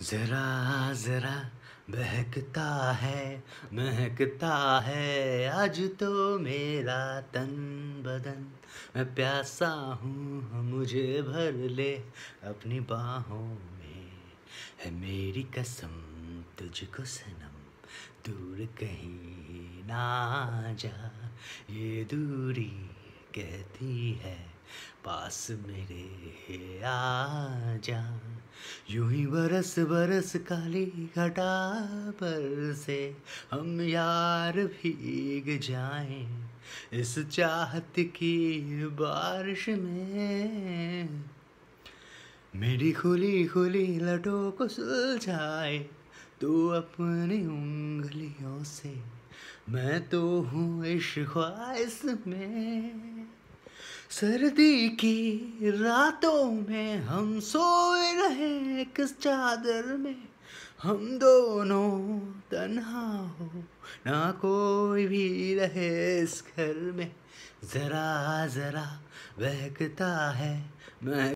जरा जरा बहकता है महकता है आज तो मेरा तन बदन मैं प्यासा हूँ मुझे भर ले अपनी बाहों में है मेरी कसम तुझको सनम दूर कहीं ना जा ये दूरी कहती है पास मेरे आ जा यूं ही बरस बरस काली घटा पर से हम यार भीग जाएं इस चाहत की बारिश में मेरी खुली खुली लटों को सुलझाए तू अपनी उंगलियों से मैं तो हूँ इस ख्वाहिश में सर्दी की रातों में हम सोए रहे किस चादर में हम दोनों तन्हा हो ना कोई भी रहे इस घर में ज़रा ज़रा बहकता है मैं